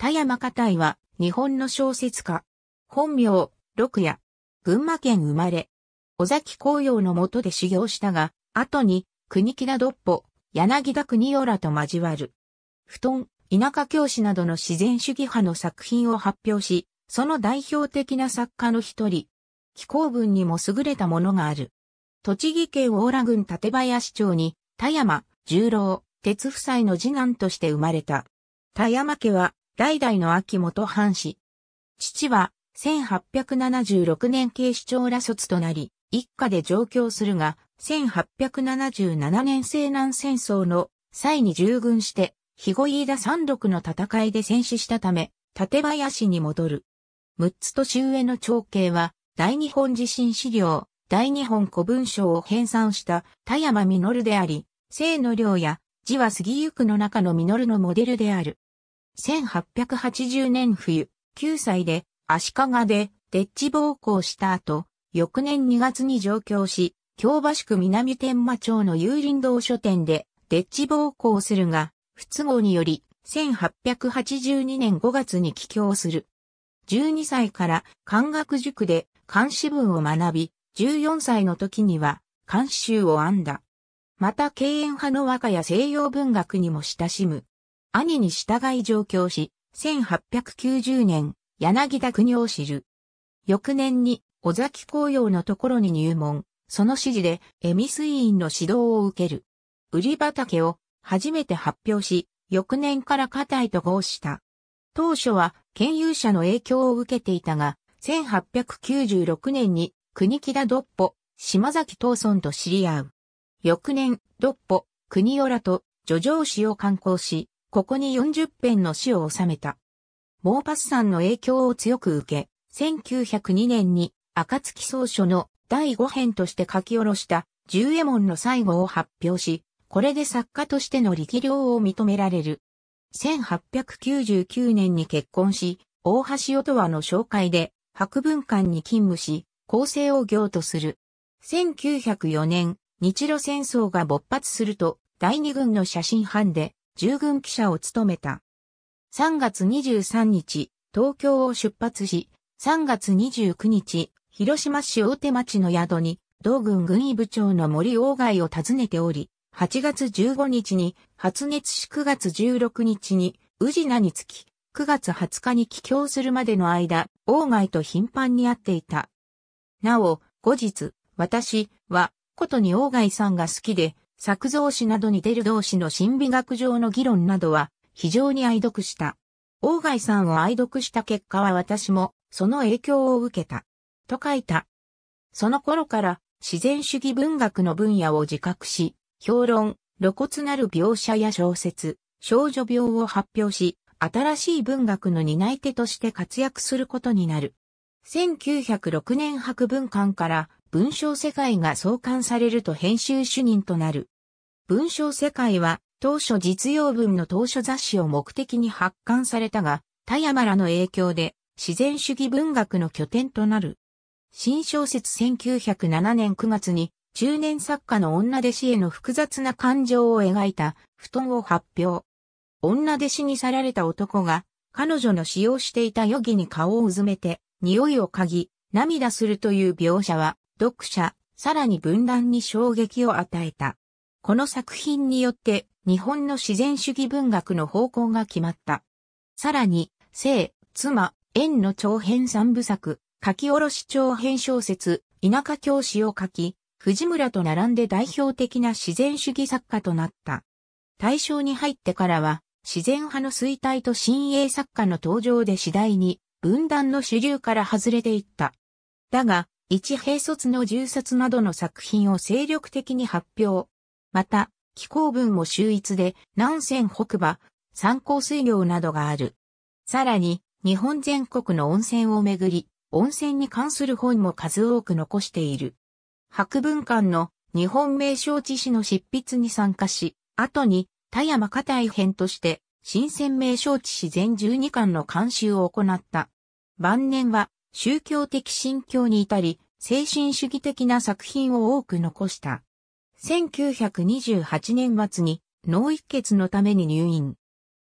田山家体は、日本の小説家。本名、六夜。群馬県生まれ。尾崎紅葉の下で修行したが、後に、国木田独歩、柳田国よらと交わる。布団、田舎教師などの自然主義派の作品を発表し、その代表的な作家の一人。気候文にも優れたものがある。栃木県大良郡立林町に、田山、十郎、鉄夫妻の次男として生まれた。田山家は、代々の秋元藩士。父は、1876年警視庁ら卒となり、一家で上京するが、1877年西南戦争の際に従軍して、肥後飯田三六の戦いで戦死したため、立林に戻る。6つ年上の長兄は、大日本地震資料、大日本古文書を編纂した田山実であり、生の量や字は杉ゆくの中の実のモデルである。1880年冬、9歳で足利でデッチ暴行した後、翌年2月に上京し、京橋区南天馬町の有林堂書店でデッチ暴行するが、不都合により、1882年5月に帰郷する。12歳から漢学塾で漢詩文を学び、14歳の時には漢詩集を編んだ。また敬遠派の和歌や西洋文学にも親しむ。兄に従い上京し、1890年、柳田国を知る。翌年に、尾崎紅葉のところに入門、その指示で、恵比ス委員の指導を受ける。売り畑を、初めて発表し、翌年から固いと合した。当初は、研究者の影響を受けていたが、1896年に、国木田ドッポ、島崎東村と知り合う。翌年、ドッポ、国オと、叙情詩を刊行し、ここに40編の詩を収めた。モーパスさんの影響を強く受け、1902年に暁草書の第5編として書き下ろした十右衛門の最後を発表し、これで作家としての力量を認められる。1899年に結婚し、大橋音羽の紹介で博文館に勤務し、構成を行とする。1904年、日露戦争が勃発すると、第二軍の写真班で従軍記者を務めた。3月23日、東京を出発し、3月29日、広島市大手町の宿に、同軍軍医部長の森鴎外を訪ねており、8月15日に発熱し9月16日に宇品につき、9月20日に帰郷するまでの間、鴎外と頻繁に会っていた。なお、後日、私は、ことに鴎外さんが好きで、作造詞などに出る同詞の心理学上の議論などは非常に愛読した。大外さんを愛読した結果は私もその影響を受けた。と書いた。その頃から自然主義文学の分野を自覚し、評論、露骨なる描写や小説、少女病を発表し、新しい文学の担い手として活躍することになる。1906年博文館から文章世界が創刊されると編集主任となる。文章世界は当初実用文の当初雑誌を目的に発刊されたが、田山らの影響で自然主義文学の拠点となる。新小説1907年9月に中年作家の女弟子への複雑な感情を描いた布団を発表。女弟子に去られた男が彼女の使用していた余儀に顔をうずめて匂いを嗅ぎ涙するという描写は読者、さらに分断に衝撃を与えた。この作品によって日本の自然主義文学の方向が決まった。さらに、生、妻、縁の長編三部作、書き下ろし長編小説、田舎教師を書き、藤村と並んで代表的な自然主義作家となった。大正に入ってからは、自然派の衰退と新鋭作家の登場で次第に、分断の主流から外れていった。だが、一兵卒の銃殺などの作品を精力的に発表。また、気候文も秀逸で、南線北馬、参考水量などがある。さらに、日本全国の温泉をめぐり、温泉に関する本も数多く残している。博文館の日本名称知史の執筆に参加し、後に田山家大編として、新鮮名称知史全12巻の監修を行った。晩年は宗教的信教に至り、精神主義的な作品を多く残した。1928年末に脳一血のために入院。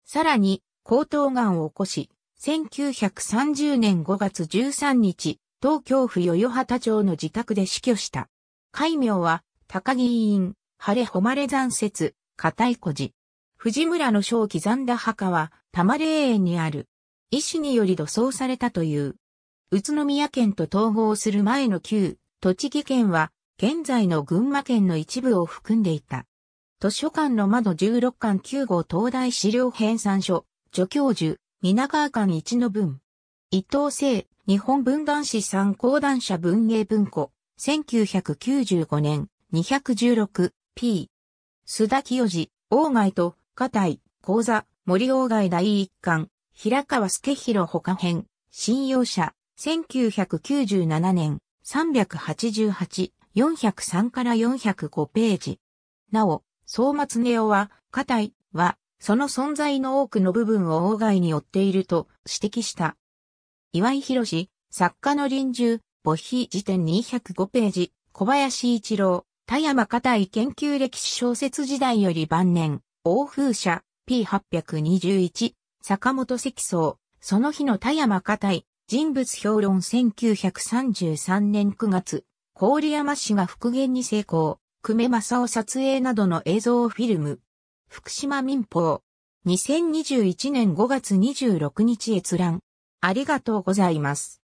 さらに、喉頭がんを起こし、1930年5月13日、東京府与々畑町の自宅で死去した。戒名は、高木委員、晴れ誉れ残雪、片い小寺。藤村のを刻んだ墓は、玉霊園にある。医師により土葬されたという。宇都宮県と統合する前の旧、栃木県は、現在の群馬県の一部を含んでいた。図書館の窓16巻9号東大資料編3書、助教授、皆川館1の文。伊藤聖、日本文壇史参考談社文芸文庫、1995年、216p。須田清治、王外と、加台、講座、森王外第一巻、平川助弘他編、信用者、1997年388、403から405ページ。なお、総末ネオは、家体は、その存在の多くの部分を外に追っていると指摘した。岩井博作家の臨終、母妃辞典205ページ、小林一郎、田山家体研究歴史小説時代より晩年、王風社、P821、坂本石層、その日の田山家体、人物評論1933年9月、郡山市が復元に成功、久米正夫撮影などの映像フィルム。福島民報。2021年5月26日閲覧。ありがとうございます。